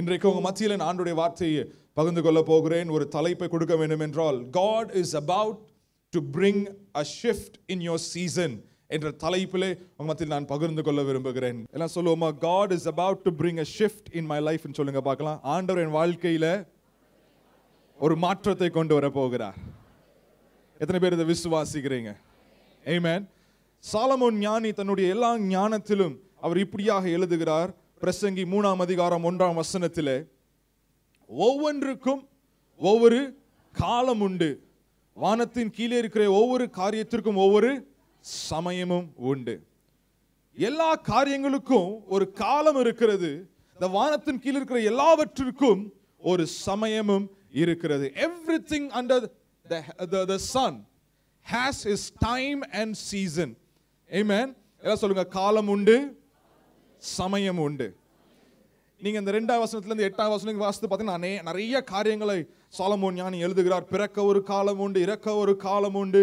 இன்றைக்கு உங்கள் மத்தியில் நான் ஆண்டுடைய வார்த்தையை பகிர்ந்து கொள்ள போகிறேன் ஒரு தலைப்பை கொடுக்க வேண்டும் என்றால் God is about to bring a shift in your season என்ற தலைப்பிலே உங்கள் மத்தியில் நான் பகிர்ந்து கொள்ள விரும்புகிறேன் எல்லாம் சொல்லுவோமா God is about to bring a shift in my லைஃப்னு சொல்லுங்க பார்க்கலாம் ஆண்டவர் என் வாழ்க்கையில் ஒரு மாற்றத்தை கொண்டு வர போகிறார் எத்தனை பேர் இதை விசுவாசிக்கிறீங்க ஏமேன் சாலமோன் ஞானி தன்னுடைய எல்லா ஞானத்திலும் அவர் இப்படியாக எழுதுகிறார் பிரசங்கி மூணாம் அதிகாரம் ஒன்றாம் வசனத்தில் ஒவ்வொன்றுக்கும் ஒவ்வொரு காலம் உண்டு வானத்தின் கீழே இருக்கிற ஒவ்வொரு காரியத்திற்கும் ஒவ்வொரு சமயமும் உண்டு எல்லா காரியங்களுக்கும் ஒரு காலம் இருக்கிறது இந்த வானத்தின் கீழே இருக்கிற எல்லாவற்றிற்கும் ஒரு சமயமும் இருக்கிறது everything under the sun has is time and season amen எல்லாம் சொல்லுங்க காலம் உண்டு சமயம் உண்டு நீங்கள் இந்த ரெண்டாவது வசனத்துலேருந்து எட்டாவது வசனத்துக்கு வாசித்து பார்த்தீங்கன்னா நிறைய காரியங்களை சாலமோன் ஞானி எழுதுகிறார் பிறக்க ஒரு காலம் உண்டு இறக்க ஒரு காலம் உண்டு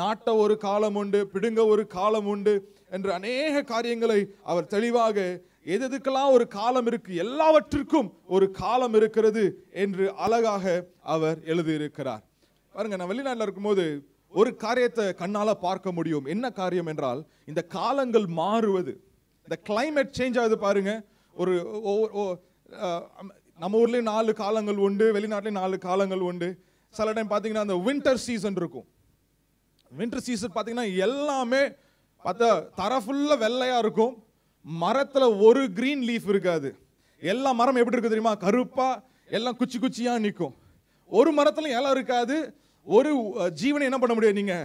நாட்ட ஒரு காலம் உண்டு பிடுங்க ஒரு காலம் உண்டு என்று அநேக காரியங்களை அவர் தெளிவாக எதுக்கெல்லாம் ஒரு காலம் இருக்கு எல்லாவற்றிற்கும் ஒரு காலம் இருக்கிறது என்று அழகாக அவர் எழுதியிருக்கிறார் பாருங்க நான் வெளிநாட்டில் இருக்கும்போது ஒரு காரியத்தை கண்ணால் பார்க்க முடியும் என்ன காரியம் என்றால் இந்த காலங்கள் மாறுவது இந்த கிளைமேட் சேஞ்ச் ஆகுது பாருங்க ஒரு நம்ம ஊர்லேயும் நாலு காலங்கள் உண்டு வெளிநாட்டிலையும் நாலு காலங்கள் உண்டு சில டைம் பார்த்தீங்கன்னா அந்த வின்டர் சீசன் இருக்கும் வின்டர் சீசன் பார்த்தீங்கன்னா எல்லாமே பார்த்தா தர ஃபுல்லாக வெள்ளையாக இருக்கும் மரத்தில் ஒரு க்ரீன் லீஃப் இருக்காது எல்லா மரம் எப்படி இருக்குது தெரியுமா கருப்பாக எல்லாம் குச்சி குச்சியாக நிற்கும் ஒரு மரத்துலையும் இலை இருக்காது ஒரு ஜீவனை என்ன பண்ண முடியாது நீங்கள்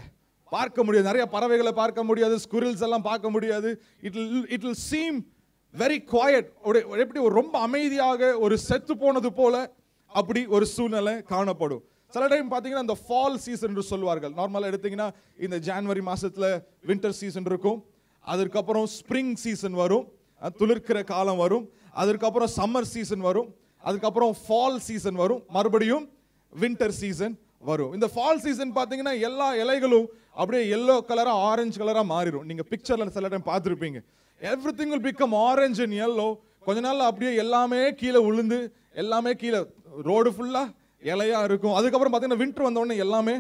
பார்க்க முடியாது நிறைய பறவைகளை பார்க்க முடியாது ஸ்குரில்ஸ் எல்லாம் பார்க்க முடியாது it it will seem very quiet எப்படி ஒரு ரொம்ப அமைதியாக ஒரு செத்து போனது போல அப்படி ஒரு சூழ்நிலை காணப்படும் சில டைம் பார்த்தீங்கன்னா இந்த ஃபால் சீசன் என்று சொல்வார்கள் நார்மலாக எடுத்திங்கன்னா இந்த ஜான்வரி மாதத்தில் வின்டர் சீசன் இருக்கும் அதற்கப்புறம் ஸ்ப்ரிங் சீசன் வரும் துளிர்க்கிற காலம் வரும் அதற்கப்புறம் சம்மர் சீசன் வரும் அதுக்கப்புறம் ஃபால் சீசன் வரும் மறுபடியும் வின்டர் சீசன் வரும் இந்த ஃபால் சீசன் பார்த்தீங்கன்னா எல்லா இலைகளும் அப்படியே எல்லோ கலராக ஆரஞ்சு கலராக மாறிடும் நீங்கள் பிக்சரில் சில டைம் பார்த்துருப்பீங்க everything will become orange and yellow கொஞ்ச நாள் அப்படியே எல்லாமே கீழே உளுந்து எல்லாமே கீழே ரோடு ஃபுல்லாக இலையாக இருக்கும் அதுக்கப்புறம் பார்த்தீங்கன்னா வின்டர் வந்தோடனே எல்லாமே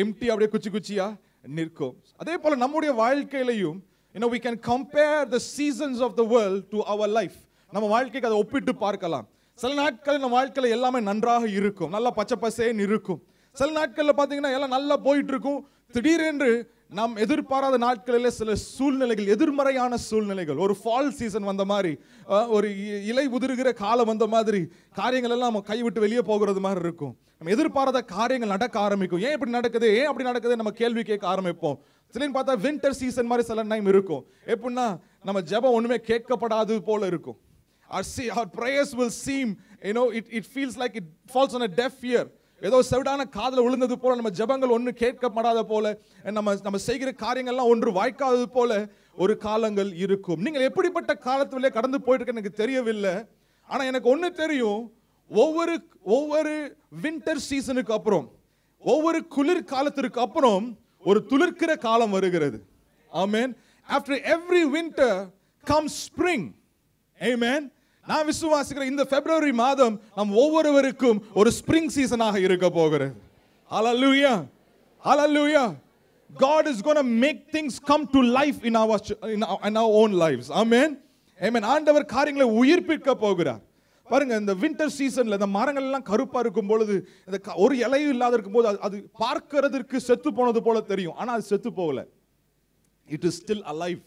எம்டி அப்படியே குச்சி குச்சியாக நிற்கும் அதே போல் நம்முடைய வாழ்க்கையிலையும் you know we can compare the seasons of the world to our life நம்ம வாழ்க்கைக்கு அதை ஒப்பிட்டு பார்க்கலாம் சில நாட்கள் நம்ம வாழ்க்கையில் எல்லாமே நன்றாக இருக்கும் நல்லா பச்சை பசேன்னு இருக்கும் சில நாட்களில் பார்த்தீங்கன்னா எல்லாம் நல்லா போயிட்டு இருக்கும் திடீரென்று நாம் எதிர்பாராத நாட்களில் சில சூழ்நிலைகள் எதிர்மறையான சூழ்நிலைகள் ஒரு ஃபால் சீசன் வந்த மாதிரி ஒரு இலை உதிர்கிற காலம் வந்த மாதிரி காரியங்கள் எல்லாம் நம்ம கைவிட்டு வெளியே போகிறது மாதிரி இருக்கும் நம்ம எதிர்பாராத காரியங்கள் நடக்க ஆரம்பிக்கும் ஏன் இப்படி நடக்குது ஏன் அப்படி நடக்குது நம்ம கேள்வி கேட்க ஆரம்பிப்போம் சிலன்னு பார்த்தா வின்டர் சீசன் மாதிரி சில டைம் இருக்கும் எப்படின்னா நம்ம ஜபம் ஒன்றுமே கேட்கப்படாது போல இருக்கும் our, see, our prayers will seem, you know, it, it feels like it falls on a deaf ear. ஏதோ செவிடான காதில் விழுந்தது போல நம்ம ஜபங்கள் ஒன்று கேட்கப்படாத போல நம்ம நம்ம செய்கிற காரியங்கள்லாம் ஒன்று வாய்க்காதது போல ஒரு காலங்கள் இருக்கும் நீங்கள் எப்படிப்பட்ட காலத்திலே கடந்து போயிட்டு எனக்கு தெரியவில்லை ஆனால் எனக்கு ஒன்று தெரியும் ஒவ்வொரு ஒவ்வொரு வின்டர் சீசனுக்கு அப்புறம் ஒவ்வொரு குளிர் காலத்திற்கு அப்புறம் ஒரு துளிர்க்கிற காலம் வருகிறது amen after every winter come spring amen நான் விசுவாசிக்கிற இந்த பிப்ரவரி மாதம் நம் ஒவ்வொருவருக்கும் ஒரு ஸ்பிரிங் சீசனாக இருக்க போகிறது hallelujah hallelujah God is going to make things come to life in our in own life our own lives ஆண்டவர் காரியங்களை உயிர்ப்பிக்க போகிறார் பாருங்க இந்த வின்டர் சீசன்ல இந்த மரங்கள் எல்லாம் கருப்பா இருக்கும் பொழுது இந்த ஒரு இலையும் இல்லாத இருக்கும் போது அது பார்க்கறதற்கு செத்து போனது போல தெரியும் ஆனா அது செத்து போகல இட் இஸ் ஸ்டில் அலைவ்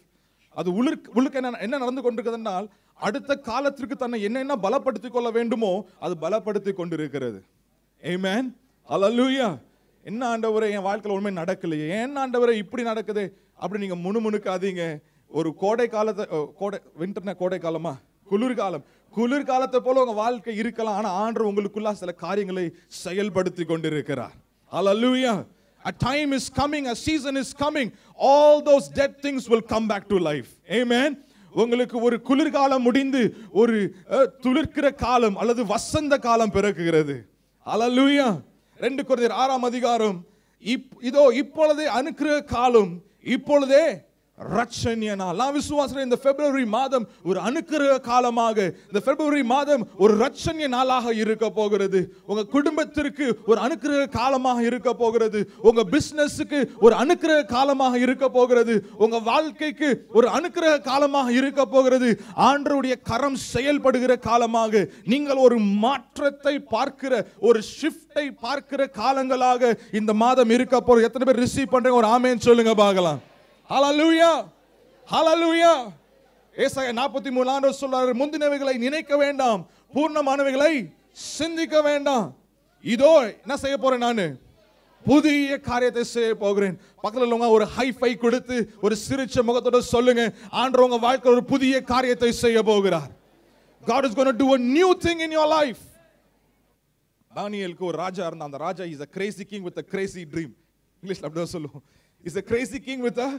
அது உளுர் உளுக்க என்ன என்ன நடந்து கொண்டிருக்கிறதுனால் அடுத்த காலத்திற்கு தன்னை என்னென்ன பலப்படுத்திக் கொள்ள வேண்டுமோ அது பலப்படுத்தி கொண்டு இருக்கிறது ஏமேன் என்ன ஆண்டவரை என் வாழ்க்கையில் உண்மை நடக்கலையே ஏன் ஆண்டவரை இப்படி நடக்குது அப்படி நீங்கள் முணுமுணுக்காதீங்க ஒரு கோடை காலத்தை கோடை வின்டர்னா கோடை காலமா குளிர்காலம் குளிர்காலத்தை போல உங்கள் வாழ்க்கை இருக்கலாம் ஆனால் ஆண்டு உங்களுக்குள்ள சில காரியங்களை செயல்படுத்தி கொண்டிருக்கிறார் அலலூயா A time is coming, a season is coming. All those dead things will come back to life. Amen. உங்களுக்கு ஒரு குளிர்காலம் முடிந்து ஒரு துளிர்க்கிற காலம் அல்லது வசந்த காலம் பிறக்குகிறது அலலூயா ரெண்டு குறைந்தர் ஆறாம் அதிகாரம் இப் இதோ இப்பொழுதே அனுக்கிற காலம் இப்பொழுதே ரட்சணியனால் நான் விசுவாசனை இந்த பிப்ரவரி மாதம் ஒரு அணுக்கிற காலமாக இந்த பிப்ரவரி மாதம் ஒரு ரட்சணிய நாளாக இருக்க போகிறது உங்க குடும்பத்திற்கு ஒரு அணுக்கிற காலமாக இருக்க போகிறது உங்க பிஸ்னஸுக்கு ஒரு அணுக்கிற காலமாக இருக்க போகிறது உங்க வாழ்க்கைக்கு ஒரு அணுக்கிற காலமாக இருக்க போகிறது ஆண்டருடைய கரம் செயல்படுகிற காலமாக நீங்கள் ஒரு மாற்றத்தை பார்க்கிற ஒரு ஷிஃப்டை பார்க்கிற காலங்களாக இந்த மாதம் இருக்க போகிறது எத்தனை பேர் ரிசீவ் பண்றீங்க ஒரு ஆமேன்னு சொல்லுங்க பார்க்கலாம் ஹலலூயா ஹலலூயா ஏசாய நாற்பத்தி மூணாம் சொல்றாரு முந்தினவைகளை நினைக்க வேண்டாம் பூர்ணமானவைகளை சிந்திக்க வேண்டாம் இதோ என்ன செய்ய போறேன் நான் புதிய காரியத்தை செய்ய போகிறேன் பக்கத்தில் உள்ளவங்க ஒரு ஹைஃபை கொடுத்து ஒரு சிரிச்ச முகத்தோட சொல்லுங்க ஆண்டவங்க வாழ்க்கையில் ஒரு புதிய காரியத்தை செய்ய போகிறார் God is going to do a new thing in your life. தானியலுக்கு ஒரு ராஜா இருந்தான் அந்த ராஜா is a crazy king with a crazy dream இங்கிலீஷில் அப்படிதான் சொல்லுவோம் is a crazy king with a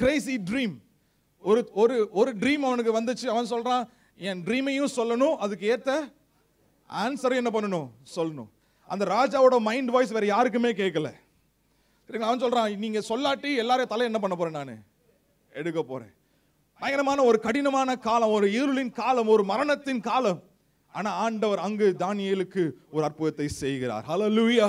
crazy dream ஒரு ஒரு ஒரு ட்ரீம் அவனுக்கு வந்துச்சு அவன் சொல்கிறான் என் ட்ரீமையும் சொல்லணும் அதுக்கு ஏற்ற ஆன்சரும் என்ன பண்ணணும் சொல்லணும் அந்த ராஜாவோட மைண்ட் வாய்ஸ் வேறு யாருக்குமே கேட்கல சரிங்களா அவன் சொல்கிறான் நீங்கள் சொல்லாட்டி எல்லாரையும் தலை என்ன பண்ண போகிறேன் நான் எடுக்க போகிறேன் பயங்கரமான ஒரு கடினமான காலம் ஒரு இருளின் காலம் ஒரு மரணத்தின் காலம் ஆனால் ஆண்டவர் அங்கு தானியலுக்கு ஒரு அற்புதத்தை செய்கிறார் ஹலோ லூயா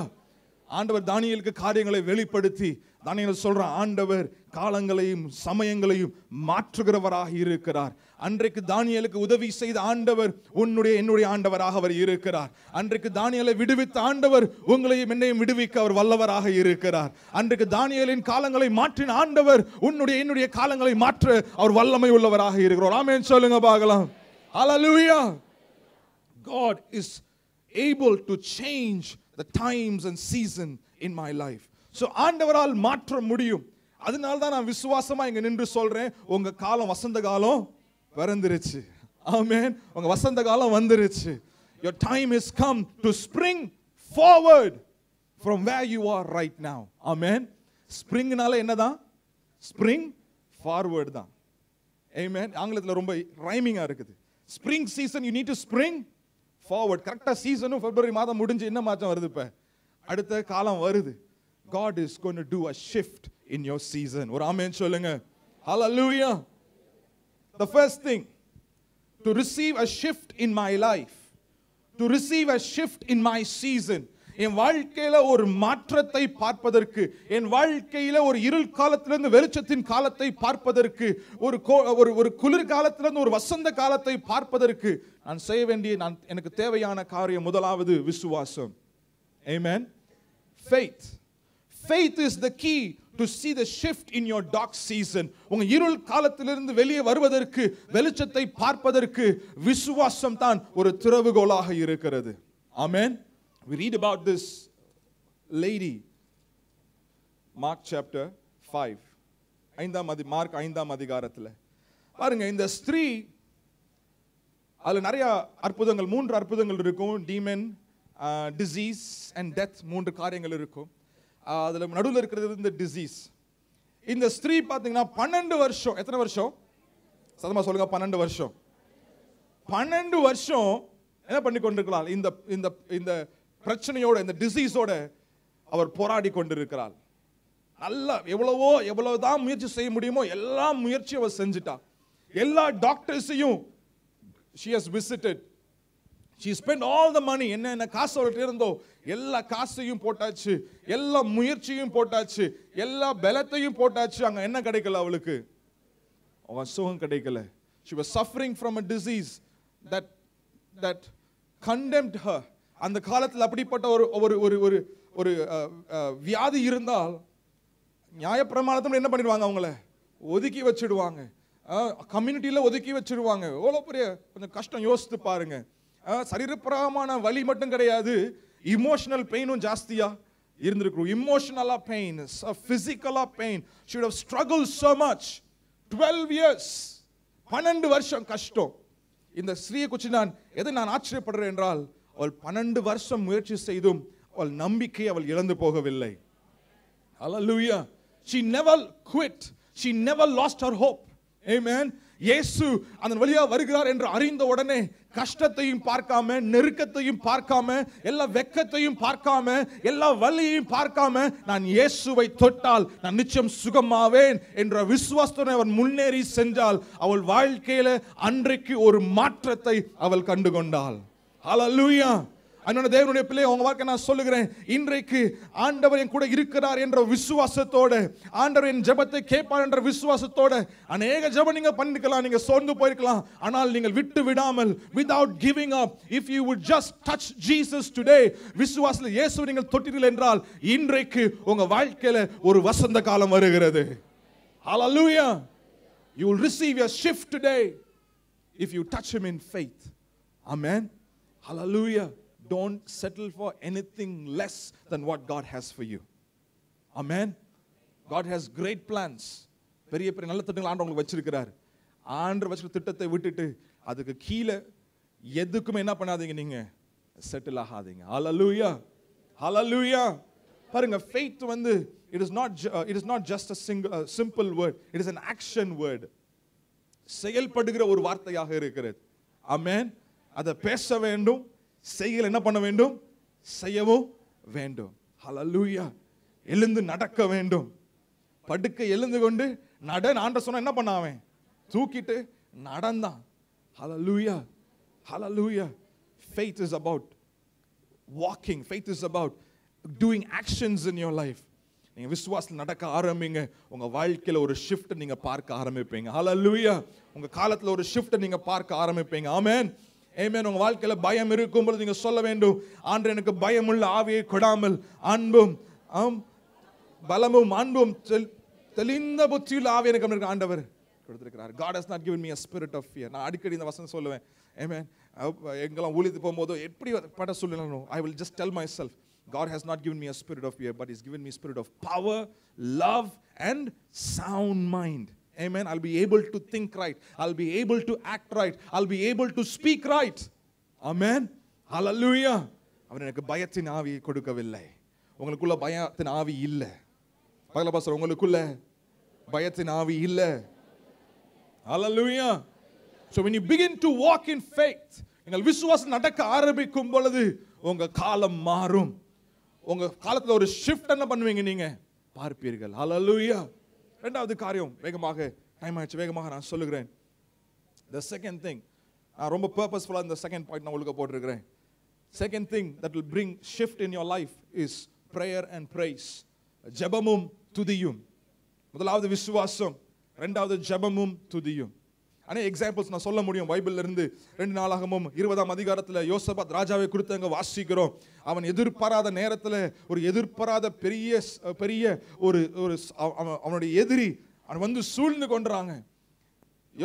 ஆண்டவர் தானியலுக்கு காரியங்களை வெளிப்படுத்தி தானியல் சொல்கிறான் ஆண்டவர் காலங்களையும் சமயங்களையும் மாற்றுகிறவராக இருக்கிறார் அன்றைக்கு தானியலுக்கு உதவி செய்த ஆண்டவர் உன்னுடைய என்னுடைய ஆண்டவராக அவர் இருக்கிறார் அன்றைக்கு தானியலை விடுவித்த ஆண்டவர் உங்களையும் என்னையும் விடுவிக்க அவர் வல்லவராக இருக்கிறார் அன்றைக்கு தானியலின் காலங்களை மாற்றின ஆண்டவர் உன்னுடைய என்னுடைய காலங்களை மாற்ற அவர் வல்லமை உள்ளவராக இருக்கிறார் ஆமே சொல்லுங்க பார்க்கலாம் God is able to change the times and season in my life so ஆண்டவரால் மாற்ற முடியும் அதனால தான் நான் விசுவாசமாக இங்கே நின்று சொல்கிறேன் உங்கள் காலம் வசந்த காலம் பிறந்துருச்சு ஆமேன் உங்கள் வசந்த காலம் வந்துருச்சு your time is come to spring forward from where you are right now amen ஸ்ப்ரிங்னால தான் ஸ்ப்ரிங் ஃபார்வர்டு தான் ஏமேன் ஆங்கிலத்தில் ரொம்ப ரைமிங்காக இருக்குது spring season you need to spring forward கரெக்டாக சீசனும் ஃபெப்ரவரி மாதம் முடிஞ்சு என்ன மாதம் வருது இப்போ அடுத்த காலம் வருது God is going to do a shift in your season. ஒரு ஆமென் சொல்லுங்க. Hallelujah. The first thing to receive a shift in my life, to receive a shift in my season. என் வாழ்க்கையில ஒரு மாற்றத்தை பார்ப்பதற்கு என் வாழ்க்கையில ஒரு இருள் காலத்திலிருந்து வெளிச்சத்தின் காலத்தை பார்ப்பதற்கு ஒரு ஒரு ஒரு குளிர் காலத்திலிருந்து ஒரு வசந்த காலத்தை பார்ப்பதற்கு நான் செய்ய வேண்டிய நான் எனக்கு தேவையான காரியம் முதலாவது விசுவாசம் amen faith Faith is the key to see the shift in your dark season. உங்க இருள் காலத்திலிருந்து வெளியே வருவதற்கு வெளிச்சத்தை பார்ப்பதற்கு விசுவாசம் தான் ஒரு திறவுகோலாக இருக்கிறது. Amen. We read about this lady Mark chapter five ஐந்தாம் அதி மார்க் ஐந்தாம் அதிகாரத்தில் பாருங்க இந்த ஸ்திரீ அதில் நிறைய அற்புதங்கள் மூன்று அற்புதங்கள் இருக்கும் டீமன் டிசீஸ் அண்ட் டெத் மூன்று காரியங்கள் இருக்கும் அதில் நடுவில் இருக்கிறது இந்த டிசீஸ் இந்த ஸ்திரீ பார்த்தீங்கன்னா பன்னெண்டு வருஷம் எத்தனை வருஷம் சதமா சொல்லுங்க பன்னெண்டு வருஷம் பன்னெண்டு வருஷம் என்ன பண்ணி கொண்டிருக்கலாம் இந்த இந்த இந்த பிரச்சனையோட இந்த டிசீஸோட அவர் போராடி கொண்டிருக்கிறார் நல்லா எவ்வளவோ எவ்வளவுதான் முயற்சி செய்ய முடியுமோ எல்லா முயற்சியும் அவர் செஞ்சுட்டா எல்லா டாக்டர்ஸையும் she has visited she spent all the money என்ன என்ன காசு அவர்கிட்ட இருந்தோ எல்லா காசையும் போட்டாச்சு எல்லா முயற்சியும் போட்டாச்சு எல்லா பலத்தையும் போட்டாச்சு அங்கே என்ன கிடைக்கல அவளுக்கு அவன் சுகம் கிடைக்கல she was suffering from a disease that that condemned her அந்த காலத்தில் அப்படிப்பட்ட ஒரு ஒரு ஒரு ஒரு ஒரு வியாதி இருந்தால் நியாயப்பிரமாணத்தில் என்ன பண்ணிடுவாங்க அவங்கள ஒதுக்கி வச்சுடுவாங்க கம்யூனிட்டியில் ஒதுக்கி வச்சுடுவாங்க எவ்வளோ பெரிய கொஞ்சம் கஷ்டம் யோசித்து பாருங்கள் சரீரப்பிரமான வழி மட்டும் கிடையாது இமோஷனல் பெயினும் ಜಾಸ್ತಿಯಾ இருந்திருக்கிறோம் இமோஷனலாக பெயின் ஃபிசிக்கலாக pain should have struggle so much twelve years பன்னெண்டு வருஷம் கஷ்டம் இந்த ஸ்ரீயை குறித்து நான் எதை நான் ஆச்சரியப்படுறேன் என்றால் அவள் பன்னெண்டு வருஷம் முயற்சி செய்தும் அவள் நம்பிக்கை அவள் இழந்து போகவில்லை hallelujah she never quit she never lost her hope amen இயேசு அதன் வழியாக வருகிறார் என்று அறிந்த உடனே கஷ்டத்தையும் பார்க்காம நெருக்கத்தையும் பார்க்காம எல்லா வெக்கத்தையும் பார்க்காம எல்லா வலியையும் பார்க்காம நான் இயேசுவை தொட்டால் நான் நிச்சயம் சுகமாவேன் என்ற விசுவாசத்துடன் அவன் முன்னேறி சென்றால் அவள் வாழ்க்கையில அன்றைக்கு ஒரு மாற்றத்தை அவள் கண்டுகொண்டாள் லூயா அண்ணன் தேவனுடைய பிள்ளை உங்க வாழ்க்கை நான் சொல்லுகிறேன் இன்றைக்கு ஆண்டவர் என் கூட இருக்கிறார் என்ற விசுவாசத்தோட ஆண்டவர் என் ஜபத்தை கேட்பார் என்ற விசுவாசத்தோட அநேக ஜபம் நீங்க பண்ணிக்கலாம் நீங்க சோர்ந்து போயிருக்கலாம் ஆனால் நீங்கள் விட்டு விடாமல் without giving up if you would just touch Jesus today விசுவாசத்தில் இயேசு நீங்கள் தொட்டீர்கள் என்றால் இன்றைக்கு உங்க வாழ்க்கையில ஒரு வசந்த காலம் வருகிறது ஹalleluya you will receive your shift today if you touch him in faith amen hallelujah Don't settle for anything less than what God has for you. Amen. God has great plans. பெரிய பெரிய நல்ல திட்டங்கள் ஆண்டு உங்களுக்கு வச்சிருக்கிறாரு ஆண்டு வச்சுருக்க திட்டத்தை விட்டுட்டு அதுக்கு கீழே எதுக்குமே என்ன பண்ணாதீங்க நீங்க செட்டில் ஆகாதீங்க ஹலலூயா ஹலலூயா பாருங்க ஃபெய்த் வந்து it is not it is not just a single simple word it is an action word செயல்படுகிற ஒரு வார்த்தையாக இருக்கிறது அமேன் அதை பேச வேண்டும் செய்கள் என்ன பண்ண வேண்டும் செய்யவும் வேண்டும் ஹலலூயா எழுந்து நடக்க வேண்டும் படுக்க எழுந்து கொண்டு நட ஆண்ட சொன்ன என்ன பண்ண அவன் தூக்கிட்டு நடந்தான் hallelujah hallelujah faith is about walking faith is about doing actions in your life நீங்கள் விஸ்வாசில் நடக்க ஆரம்பிங்க உங்கள் வாழ்க்கையில் ஒரு ஷிஃப்ட்டை நீங்கள் பார்க்க ஆரம்பிப்பீங்க ஹலலூயா உங்கள் காலத்தில் ஒரு ஷிஃப்ட்டை நீங்கள் பார்க்க ஆரம்பிப்பீங்க ஆமேன் ஏமேன் உங்கள் வாழ்க்கையில் பயம் இருக்கும் பொழுது நீங்கள் சொல்ல வேண்டும் ஆண்டு எனக்கு பயமுள்ள ஆவியை கொடாமல் அன்பும் பலமும் அன்பும் தெளிந்த புத்தியுள்ள ஆவி எனக்கு ஆண்டவர் கொடுத்துருக்கிறார் God has not given me a spirit of fear நான் அடிக்கடி இந்த வசனம் சொல்லுவேன் ஏமேன் எங்கெல்லாம் ஊழித்து போகும்போது எப்படி பட சொல்லணும் I will just tell myself God has not given me a spirit of fear, but He's given me spirit of power, love, and sound Amen. I'll be able to think right. I'll be able to act right. I'll be able to speak right. Amen. Hallelujah. அவர் எனக்கு பயத்தின் ஆவி கொடுக்கவில்லை உங்களுக்குள்ள பயத்தின் ஆவி இல்லை பகல பாசர் உங்களுக்குள்ள பயத்தின் ஆவி இல்லை ஹalleluya so when you begin to walk in faith நீங்கள் விசுவாசம் நடக்க ஆரம்பிக்கும் பொழுது உங்க காலம் மாறும் உங்க காலத்துல ஒரு ஷிஃப்ட் என்ன பண்ணுவீங்க நீங்க பார்ப்பீர்கள் ஹalleluya ரெண்டாவது காரியம் வேகமாக டைம் ஆயிடுச்சு வேகமாக நான் சொல்லுகிறேன் த செகண்ட் திங் நான் ரொம்ப பர்பஸ்ஃபுல்லாக இந்த செகண்ட் பாயிண்ட் நான் உங்களுக்கு போட்டிருக்கிறேன் second thing that will bring shift in your life is prayer and praise ஜபமும் துதியும் முதலாவது விசுவாசம் ரெண்டாவது ஜபமும் துதியும் அநேக எக்ஸாம்பிள்ஸ் நான் சொல்ல முடியும் இருந்து ரெண்டு நாளாகவும் இருபதாம் அதிகாரத்தில் யோசபாத் ராஜாவை குறித்து அங்கே வாசிக்கிறோம் அவன் எதிர்பாராத நேரத்தில் ஒரு எதிர்பாராத பெரிய பெரிய ஒரு ஒரு அவனுடைய எதிரி அவன் வந்து சூழ்ந்து கொண்டுறாங்க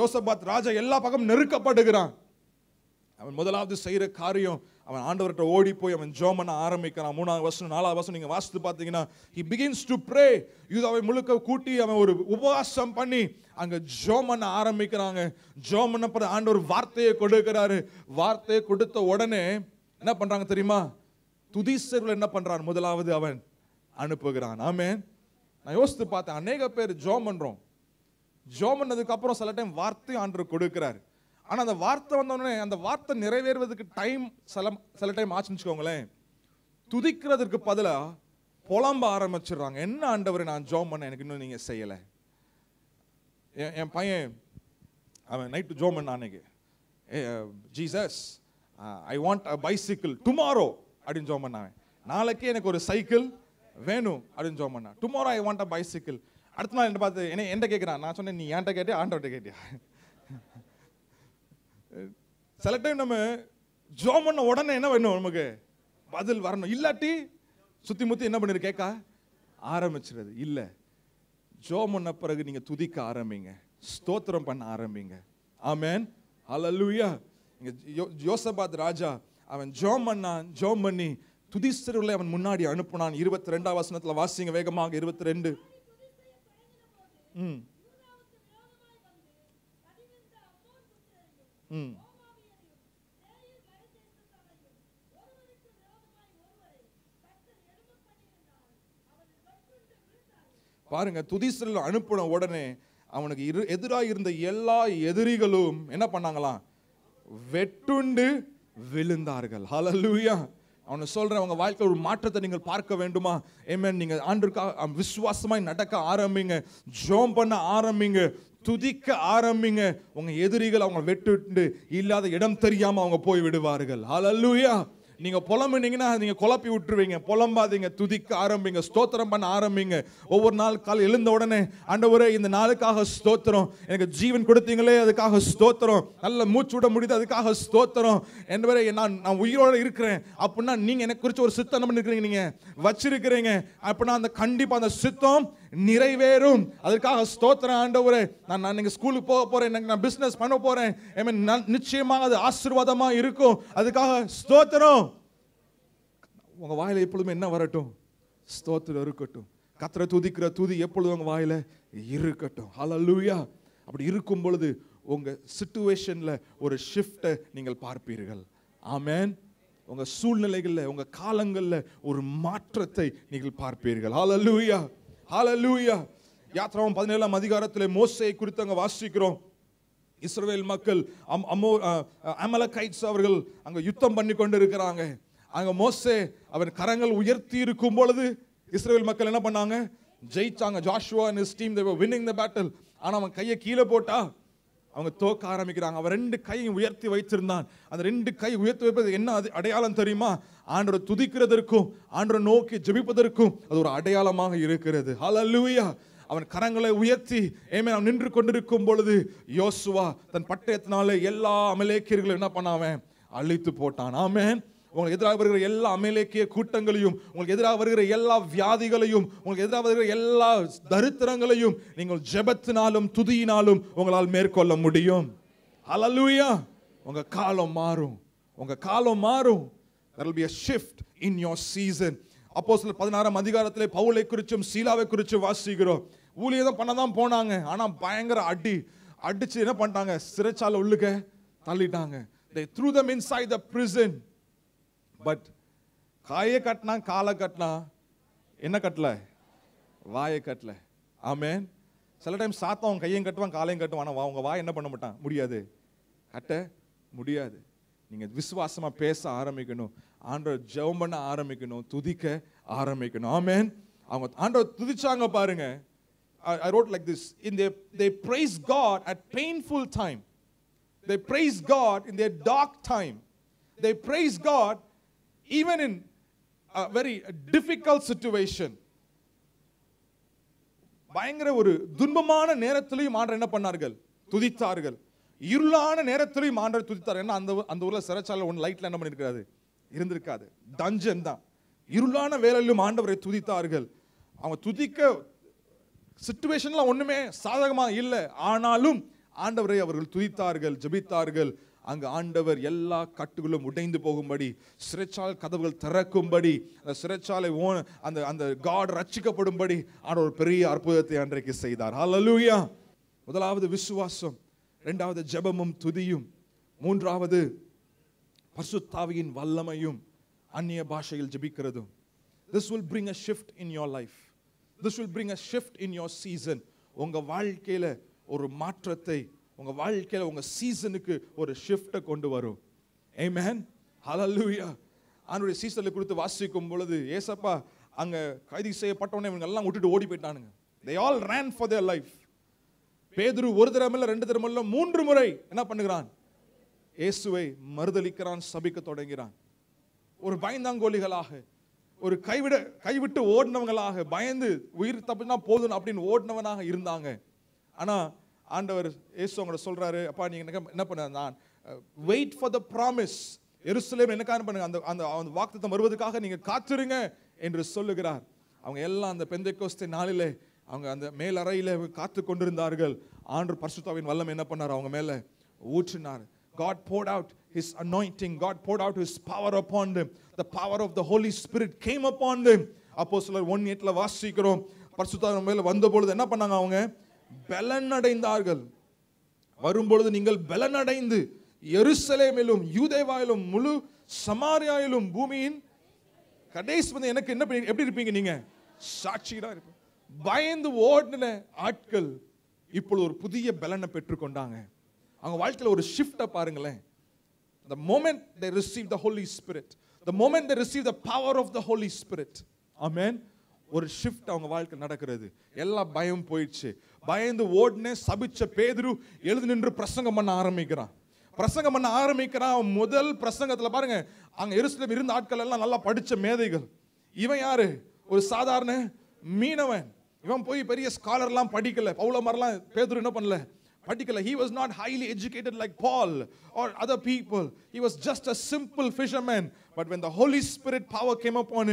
யோசபாத் ராஜா எல்லா பக்கமும் நெருக்கப்படுகிறான் அவன் முதலாவது செய்கிற காரியம் அவன் ஆண்டவர்கிட்ட ஓடி போய் அவன் ஜோம் பண்ண ஆரம்பிக்கிறான் மூணாவது வருஷம் நாலாவது வருஷம் நீங்கள் வாசித்து பார்த்தீங்கன்னா ஹி பிகின்ஸ் டு ப்ரே இது அவன் முழுக்க கூட்டி அவன் ஒரு உபவாசம் பண்ணி அங்கே ஜோம் பண்ண ஆரம்பிக்கிறாங்க ஜோமன் அப்புறம் ஆண்டவர் வார்த்தையை கொடுக்கிறாரு வார்த்தையை கொடுத்த உடனே என்ன பண்ணுறாங்க தெரியுமா துதிசர்கள் என்ன பண்ணுறான் முதலாவது அவன் அனுப்புகிறான் ஆமே நான் யோசித்து பார்த்தேன் அநேக பேர் ஜோம் பண்ணுறோம் ஜோம் பண்ணதுக்கப்புறம் சில டைம் வார்த்தை ஆண்டவர் கொடுக்குறாரு ஆனால் அந்த வார்த்தை வந்தோடனே அந்த வார்த்தை நிறைவேறுவதற்கு டைம் சில சில டைம் ஆச்சுன்னு வச்சுக்கோங்களேன் துதிக்கிறதுக்கு பதிலாக புலம்ப ஆரம்பிச்சிடுறாங்க என்ன ஆண்டவர் நான் ஜோம் பண்ண எனக்கு இன்னும் நீங்கள் செய்யலை என் என் பையன் அவன் நைட்டு ஜோம் பண்ண அன்னைக்கு Jesus I want a bicycle tomorrow அப்படின்னு ஜோம் பண்ணாவேன் நாளைக்கு எனக்கு ஒரு சைக்கிள் வேணும் அப்படின்னு ஜோம் பண்ணான் tomorrow I want a bicycle அடுத்த நாள் என்ன பார்த்து என்ன என்கிட்ட கேட்குறான் நான் சொன்னேன் நீ என்கிட்ட கேட்டேன் ஆண்டவர்கிட்ட கேட்டியா சில டைம் நம்ம ஜோம் பண்ண உடனே என்ன வேணும் நமக்கு பதில் வரணும் இல்லாட்டி சுற்றி முற்றி என்ன பண்ணிரு கேட்க ஆரம்பிச்சிருது இல்லை ஜோம் பண்ண பிறகு நீங்கள் துதிக்க ஆரம்பிங்க ஸ்தோத்திரம் பண்ண ஆரம்பிங்க ஆமேன் அலலுயா இங்கே யோசபாத் ராஜா அவன் ஜோம் பண்ணான் ஜோம் பண்ணி துதிஸ்தர்களை அவன் முன்னாடி அனுப்புனான் இருபத்தி ரெண்டாம் வசனத்தில் வாசிங்க வேகமாக இருபத்தி ரெண்டு ம் ம் பாருங்கள் துதிசில் அனுப்பின உடனே அவனுக்கு இரு எதிராக இருந்த எல்லா எதிரிகளும் என்ன பண்ணாங்களாம் வெட்டுண்டு விழுந்தார்கள் ஹலலூயா அவனை சொல்கிறேன் உங்கள் வாழ்க்கையில் ஒரு மாற்றத்தை நீங்கள் பார்க்க வேண்டுமா ஏமே நீங்கள் ஆண்டுக்காக விசுவாசமாய் நடக்க ஆரம்பிங்க ஜோம் பண்ண ஆரம்பிங்க துதிக்க ஆரம்பிங்க உங்கள் எதிரிகள் அவங்க வெட்டுண்டு இல்லாத இடம் தெரியாமல் அவங்க போய் விடுவார்கள் ஹலலூயா நீங்க புலம்புனீங்கன்னா நீங்க குழப்பி விட்டுருவீங்க புலம்பாதீங்க துதிக்க ஆரம்பிங்க ஸ்தோத்திரம் பண்ண ஆரம்பிங்க ஒவ்வொரு நாள் கால் எழுந்த உடனே ஆண்டவரே இந்த நாளுக்காக ஸ்தோத்திரம் எனக்கு ஜீவன் கொடுத்தீங்களே அதுக்காக ஸ்தோத்திரம் நல்ல மூச்சு விட முடியுது அதுக்காக ஸ்தோத்திரம் என்பவரே நான் நான் உயிரோட இருக்கிறேன் அப்படின்னா நீங்க எனக்கு குறித்து ஒரு சித்தம் பண்ணிருக்கிறீங்க நீங்க வச்சிருக்கிறீங்க அப்படின்னா அந்த கண்டிப்பா அந்த சித்தம் நிறைவேறும் அதற்காக ஸ்தோத்திர ஆண்டவரே நான் நான் நீங்கள் ஸ்கூலுக்கு போக போகிறேன் எனக்கு நான் பிஸ்னஸ் பண்ண போகிறேன் ஐ மீன் நிச்சயமாக அது ஆசீர்வாதமாக இருக்கும் அதுக்காக ஸ்தோத்திரம் உங்கள் வாயில் எப்பொழுதுமே என்ன வரட்டும் ஸ்தோத்திரம் இருக்கட்டும் கத்திர துதிக்கிற துதி எப்பொழுதும் உங்கள் வாயில் இருக்கட்டும் ஹலலூயா அப்படி இருக்கும் பொழுது உங்கள் சுச்சுவேஷனில் ஒரு ஷிஃப்ட்டை நீங்கள் பார்ப்பீர்கள் ஆமேன் உங்கள் சூழ்நிலைகளில் உங்கள் காலங்களில் ஒரு மாற்றத்தை நீங்கள் பார்ப்பீர்கள் அல்லூயா ஹாலலூயா யாத்ராவும் பதினேழாம் அதிகாரத்தில் மோசையை குறித்து அங்கே வாசிக்கிறோம் இஸ்ரேல் மக்கள் அம் அம்மோ அமலகைட்ஸ் அவர்கள் அங்கே யுத்தம் பண்ணி கொண்டு இருக்கிறாங்க அங்கே மோசே அவன் கரங்கள் உயர்த்தி இருக்கும் பொழுது இஸ்ரேல் மக்கள் என்ன பண்ணாங்க ஜெயிச்சாங்க Joshua and steam team winning the battle ஆனால் அவன் கையை கீழே போட்டால் அவங்க தோக்க ஆரம்பிக்கிறாங்க அவன் ரெண்டு கையும் உயர்த்தி வைத்திருந்தான் அந்த ரெண்டு கை உயர்த்தி வைப்பது என்ன அது அடையாளம் தெரியுமா ஆண்டரை துதிக்கிறதற்கும் ஆண்டரை நோக்கி ஜபிப்பதற்கும் அது ஒரு அடையாளமாக இருக்கிறது ஹலல்லூயா அவன் கரங்களை உயர்த்தி ஏமே அவன் நின்று கொண்டிருக்கும் பொழுது யோசுவா தன் பட்டயத்தினாலே எல்லா அமலேக்கியர்களும் என்ன பண்ணாவேன் அழித்து போட்டான் ஆமேன் உங்களுக்கு எதிராக வருகிற எல்லா அமலேக்கிய கூட்டங்களையும் உங்களுக்கு எதிராக வருகிற எல்லா வியாதிகளையும் உங்களுக்கு எதிராக வருகிற எல்லா தரித்திரங்களையும் நீங்கள் ஜெபத்தினாலும் துதியினாலும் உங்களால் மேற்கொள்ள முடியும் அலலூயா உங்கள் காலம் மாறும் உங்கள் காலம் மாறும் be shift in your season அப்போ சில பதினாறாம் அதிகாரத்தில் பவுலை குறிச்சும் சீலாவை குறிச்சும் வாசிக்கிறோம் தான் பண்ண தான் போனாங்க ஆனால் பயங்கர அடி அடிச்சு என்ன பண்ணிட்டாங்க சிறைச்சால உள்ளுக்க தள்ளிட்டாங்க they threw them inside the prison but காயை கட்டினா காலை கட்டினா என்ன கட்டல வாயை கட்டல ஆமேன் சில டைம் சாத்தம் கையும் கட்டுவான் காலையும் கட்டுவான் ஆனால் அவங்க வாய் என்ன பண்ண மாட்டான் முடியாது கட்ட முடியாது நீங்கள் விசுவாசமாக பேச ஆரம்பிக்கணும் ஆண்டோ ஜெபம் பண்ண ஆரம்பிக்கணும் துதிக்க ஆரம்பிக்கணும் ஆமேன் அவங்க ஆண்டோ துதிச்சாங்க பாருங்க I wrote like this in they they praise God at painful time they praise God in the dark time they praise God even in a very difficult situation பயங்கர ஒரு துன்பமான நேரத்திலையும் ஆண்டர் என்ன பண்ணார்கள் துதித்தார்கள் இருளான நேரத்திலையும் ஆண்டர் துதித்தார் என்ன அந்த அந்த ஊரில் சிறைச்சாலை ஒன்று லைட்டில் என்ன பண்ணியிருக்காது இருந்திருக்காது டஞ்சன் தான் இருளான வேலையிலும் ஆண்டவரை துதித்தார்கள் அவங்க துதிக்க சுச்சுவேஷன்லாம் ஒன்றுமே சாதகமாக இல்லை ஆனாலும் ஆண்டவரை அவர்கள் துதித்தார்கள் ஜபித்தார்கள் அங்கு ஆண்டவர் எல்லா கட்டுகளும் உடைந்து போகும்படி சிறைச்சால் கதவுகள் திறக்கும்படி அந்த சிறைச்சாலை ஓ அந்த அந்த காட் ரச்சிக்கப்படும்படி ஆனால் ஒரு பெரிய அற்புதத்தை அன்றைக்கு செய்தார் ஹலலூயா முதலாவது விசுவாசம் ரெண்டாவது ஜெபமும் துதியும் மூன்றாவது பசுத்தாவியின் வல்லமையும் அந்நிய பாஷையில் ஜபிக்கிறதும் this will bring a shift in your life this will bring a shift in your season உங்கள் வாழ்க்கையில் ஒரு மாற்றத்தை உங்கள் வாழ்க்கையில் உங்கள் சீசனுக்கு ஒரு ஷிஃப்டை கொண்டு வரும் ஏ மேன் ஹலல்லூயா அவனுடைய சீசனில் கொடுத்து வாசிக்கும் பொழுது ஏசப்பா அங்கே கைது செய்யப்பட்டவனே இவங்க எல்லாம் விட்டுட்டு ஓடி போயிட்டானுங்க they all ran for their life பேதுரு ஒரு திறமில்ல ரெண்டு திறமில்ல மூன்று முறை என்ன பண்ணுகிறான் இயேசுவை மறுதளிக்கிறான் சபிக்க தொடங்கிறான் ஒரு பயந்தாங்கோலிகளாக ஒரு கைவிட கைவிட்டு ஓடினவங்களாக பயந்து உயிர் தப்பினா போதும் அப்படின்னு ஓடினவனாக இருந்தாங்க ஆனால் ஆண்டவர் இயேசு அவங்களை சொல்கிறாரு அப்பா நீங்கள் என்ன பண்ண நான் வெயிட் ஃபார் த ப்ராமிஸ் எருசலேம் காரணம் பண்ணுங்க அந்த அந்த அந்த வாக்குத்தம் வருவதற்காக நீங்கள் காத்துருங்க என்று சொல்லுகிறார் அவங்க எல்லாம் அந்த பெந்தை கோஸ்தை நாளிலே அவங்க அந்த மேலறையில் காத்து கொண்டிருந்தார்கள் ஆண்டு பர்சுத்தாவின் வல்லம் என்ன பண்ணார் அவங்க மேலே ஊற்றினார் God poured out his anointing God poured out his power upon them the power of the Holy Spirit came upon them அப்போ சிலர் ஒன் எட்டில் வாசிக்கிறோம் பர்சுத்தாவின் மேலே வந்த பொழுது என்ன பண்ணாங்க அவங்க பலனடைந்தார்கள் வரும்பொழுது நீங்கள் பலனடைந்து எருசலேமிலும் யூதேவாயிலும் முழு சமாரியாயிலும் பூமியின் கடைசி வந்து எனக்கு என்ன பண்ணி எப்படி இருப்பீங்க நீங்க சாட்சியிடா இருப்பீங்க பயந்து ஓடின ஆட்கள் இப்பொழுது ஒரு புதிய பலனை பெற்றுக்கொண்டாங்க அவங்க வாழ்க்கையில் ஒரு ஷிஃப்டை பாருங்களேன் the moment they receive the Holy Spirit the moment they receive the power of the Holy Spirit amen ஒரு ஷிஃப்ட் அவங்க வாழ்க்கை நடக்கிறது எல்லா பயம் போயிடுச்சு பயந்து ஓடனே சபிச்ச பேதுரு எழுது நின்று பிரசங்கம் பண்ண ஆரம்பிக்கிறான் பிரசங்கம் பண்ண ஆரம்பிக்கிறான் முதல் பிரசங்கத்தில் பாருங்க அங்கே எருசலம் இருந்த ஆட்கள் எல்லாம் நல்லா படித்த மேதைகள் இவன் யாரு ஒரு சாதாரண மீனவன் இவன் போய் பெரிய ஸ்காலர்லாம் படிக்கல பவுல மாதிரிலாம் பேதுரு என்ன பண்ணல படிக்கல he was not highly educated like Paul or other people he was just a simple fisherman but when the Holy Spirit power came up on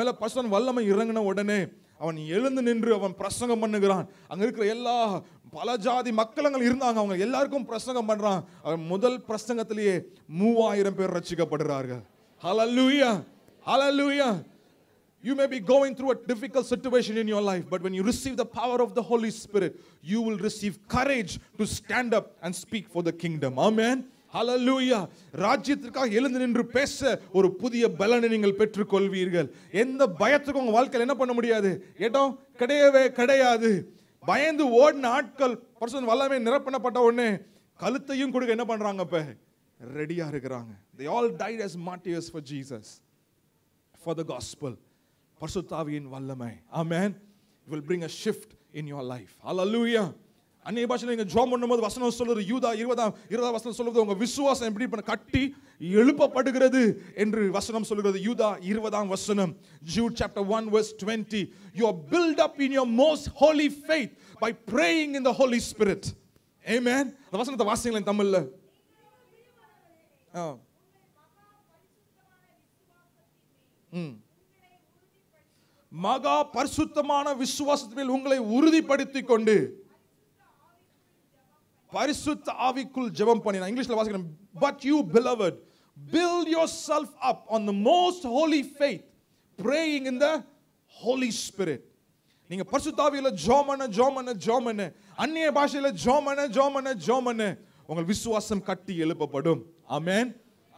மேலே பசன் வல்லமை இறங்கின உடனே அவன் எழுந்து நின்று அவன் பிரசங்கம் பண்ணுகிறான் அங்கே இருக்கிற எல்லா பல ஜாதி மக்களங்கள் இருந்தாங்க அவங்க எல்லாருக்கும் பிரசங்கம் பண்ணுறான் அவன் முதல் பிரசங்கத்திலேயே மூவாயிரம் பேர் ரசிக்கப்படுறார்கள் hallelujah hallelujah You may be going through a difficult situation in your life, but when you receive the power of the Holy Spirit, you will receive courage to stand up and speak for the kingdom. Amen. Hallelujah ராஜ்யத்திற்காக எழுந்து நின்று பேச ஒரு புதிய பலனை நீங்கள் பெற்றுக்கொள்வீர்கள் எந்த பயத்துக்கும் உங்கள் வாழ்க்கையில் என்ன பண்ண முடியாது இடம் கிடையவே கிடையாது பயந்து ஓடின ஆட்கள் பர்சன் வல்லமே நிரப்பணப்பட்ட உடனே கழுத்தையும் கொடுக்க என்ன பண்ணுறாங்க இப்போ ரெடியாக இருக்கிறாங்க they all died as martyrs for Jesus for the gospel பர்சுத்தாவியின் வல்லமை amen will bring a shift in your life hallelujah அந்நிய பாஷையில் நீங்கள் ஜோம் பண்ணும்போது வசனம் சொல்லுறது யூதா இருபதாம் இருபதாம் வசனம் சொல்லுவது உங்கள் விசுவாசம் எப்படி பண்ண கட்டி எழுப்பப்படுகிறது என்று வசனம் சொல்கிறது யூதா இருபதாம் வசனம் Jude chapter one verse twenty you are built up in your most holy faith by praying in the Holy Spirit amen அந்த வசனத்தை வாசிங்களேன் தமிழில் ஆ ம் மகா பரிசுத்தமான விசுவாசத்தில் உங்களை உறுதிப்படுத்தி கொண்டு பரிசுத்த ஆவிக்குள் ஜெபம் பண்ணினா இங்கிலீஷில் வாசிக்கிறேன் but you beloved build yourself up on the most holy faith praying in the Holy Spirit நீங்க பரிசுத்தாவியில் ஜோமன ஜோமன ஜோமன அந்நிய பாஷையில் ஜோமன ஜோமன ஜோமன உங்கள் விசுவாசம் கட்டி எழுப்பப்படும் ஆமேன்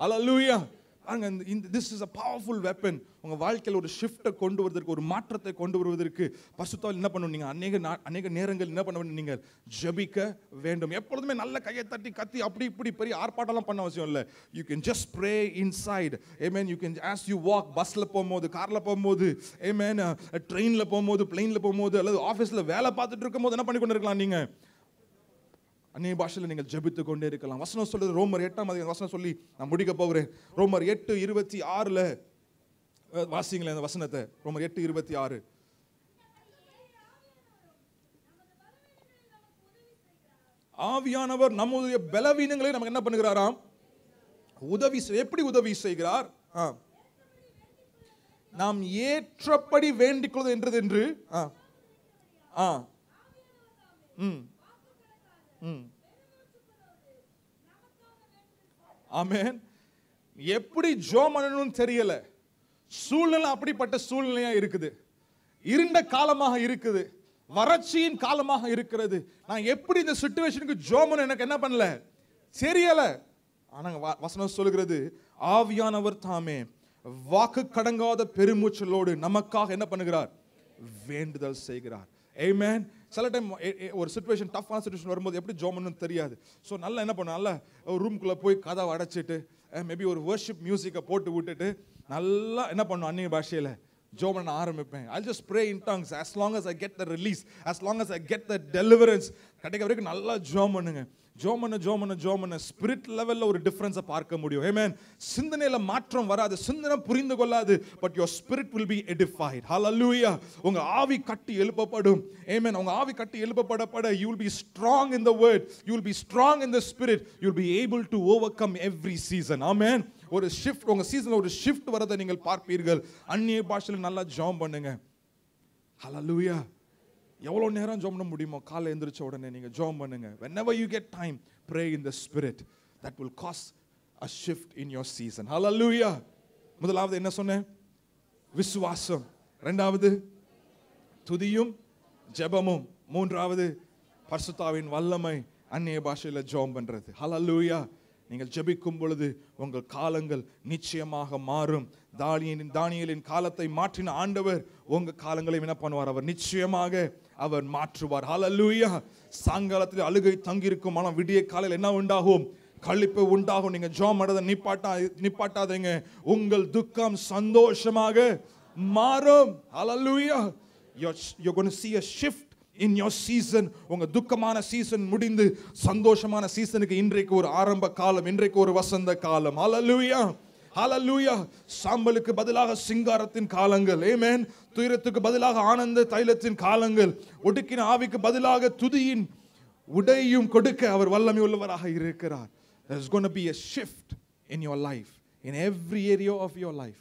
அலலூயா பாருங்க இந்த this is a powerful weapon உங்கள் வாழ்க்கையில் ஒரு ஷிஃப்ட்டை கொண்டு வருவதற்கு ஒரு மாற்றத்தை கொண்டு வருவதற்கு பசுத்தால் என்ன பண்ணணும் நீங்கள் அநேக அநேக நேரங்கள் என்ன பண்ண நீங்கள் ஜபிக்க வேண்டும் எப்பொழுதுமே நல்ல கையை தட்டி கத்தி அப்படி இப்படி பெரிய ஆர்ப்பாட்டம்லாம் பண்ண அவசியம் இல்லை you can just pray inside amen you can as you walk பஸ்ஸில் போகும்போது காரில் போகும்போது ஏமேன் ட்ரெயினில் uh, போகும்போது பிளெயினில் போகும்போது அல்லது ஆஃபீஸில் வேலை பார்த்துட்டு இருக்கும்போது என்ன பண்ணி கொண்டு இருக்கலாம் நீங்கள் அந்நிய பாஷையில் நீங்கள் ஜபித்து கொண்டே இருக்கலாம் வசனம் சொல்லுது ரோமர் எட்டாம் அதிகம் வசனம் சொல்லி நான் முடிக்க போகிறேன் ரோமர் எட்டு இருபத்தி ஆறில் வாசிங்களேன் அந்த வசனத்தை ரொம்ப எட்டு இருபத்தி ஆறு ஆவியானவர் நம்முடைய பலவீனங்களை நமக்கு என்ன பண்ணுகிறாராம் உதவி எப்படி உதவி செய்கிறார் நாம் ஏற்றப்படி வேண்டிக் கொள்வது என்றது என்று ஆ ஆ ம் ம் ஆமேன் எப்படி ஜோ பண்ணணும்னு தெரியலை சூழ்நிலை அப்படிப்பட்ட சூழ்நிலையாக இருக்குது இருண்ட காலமாக இருக்குது வறட்சியின் காலமாக இருக்கிறது நான் எப்படி இந்த சுச்சுவேஷனுக்கு ஜோமன் எனக்கு என்ன பண்ணல தெரியல ஆனால் வசனம் சொல்கிறது ஆவியானவர் தாமே வாக்கு கடங்காத பெருமூச்சலோடு நமக்காக என்ன பண்ணுகிறார் வேண்டுதல் செய்கிறார் மேன் சில டைம் ஒரு சுச்சுவேஷன் டஃப்பான சுச்சுவேஷன் வரும்போது எப்படி ஜோமன் தெரியாது ஸோ நல்லா என்ன பண்ணும் நல்லா ரூம்குள்ளே போய் கதவை அடைச்சிட்டு மேபி ஒரு வர்ஷிப் மியூசிக்கை போட்டு விட்டுட்டு நல்லா என்ன பண்ணும் அந்நிய பாஷையில் ஜோ பண்ண ஆரம்பிப்பேன் I just pray in tongues as long as I get the release as long as I get the deliverance கிடைக்க வரைக்கும் நல்லா ஜோ பண்ணுங்க ஜோ பண்ண ஜோ பண்ண ஜோ பண்ண ஸ்பிரிட் லெவலில் ஒரு டிஃப்ரென்ஸை பார்க்க முடியும் மேன் சிந்தனையில் மாற்றம் வராது சிந்தனை புரிந்து கொள்ளாது but your spirit will be edified hallelujah உங்கள் ஆவி கட்டி எழுப்பப்படும் மேன் உங்கள் ஆவி கட்டி எழுப்பப்படப்பட you will be strong in the word you will be strong in the spirit you will be able to overcome every season amen ஒரு shift உங்கள் சீசனில் ஒரு ஷிஃப்ட் வரதை நீங்கள் பார்ப்பீர்கள் அந்நிய பாஷையில் நல்லா ஜாம் பண்ணுங்க லூயா எவ்வளோ நேரம் ஜாம் பண்ண முடியுமோ காலை எழுந்திரிச்ச உடனே நீங்கள் ஜாம் பண்ணுங்க whenever you get time pray in the spirit that will cause a shift in your season லூயா முதலாவது என்ன சொன்னேன் விசுவாசம் ரெண்டாவது துதியும் ஜெபமும் மூன்றாவது பர்சுத்தாவின் வல்லமை அந்நிய பாஷையில் ஜோம் பண்ணுறது லூயா நீங்கள் ஜபிக்கும் பொழுது உங்கள் காலங்கள் நிச்சயமாக மாறும் தானியனின் தானியலின் காலத்தை மாற்றின ஆண்டவர் உங்கள் காலங்களையும் என்ன பண்ணுவார் அவர் நிச்சயமாக அவர் மாற்றுவார் ஹலலூயா சாயங்காலத்தில் அழுகை தங்கியிருக்கும் ஆனால் விடிய காலையில் என்ன உண்டாகும் கழிப்பு உண்டாகும் நீங்கள் ஜோ அடதை நிப்பாட்டா நிப்பாட்டாதீங்க உங்கள் துக்கம் சந்தோஷமாக மாறும் hallelujah you you're gonna see a shift in your season உங்கள் துக்கமான சீசன் முடிந்து சந்தோஷமான சீசனுக்கு இன்றைக்கு ஒரு ஆரம்ப காலம் இன்றைக்கு ஒரு வசந்த காலம் அலலூயா ஹலலூயா சாம்பலுக்கு பதிலாக சிங்காரத்தின் காலங்கள் ஏமேன் துயரத்துக்கு பதிலாக ஆனந்த தைலத்தின் காலங்கள் ஒடுக்கின ஆவிக்கு பதிலாக துதியின் உடையும் கொடுக்க அவர் வல்லமை உள்ளவராக இருக்கிறார் there's going be be shift in your life in every area of your life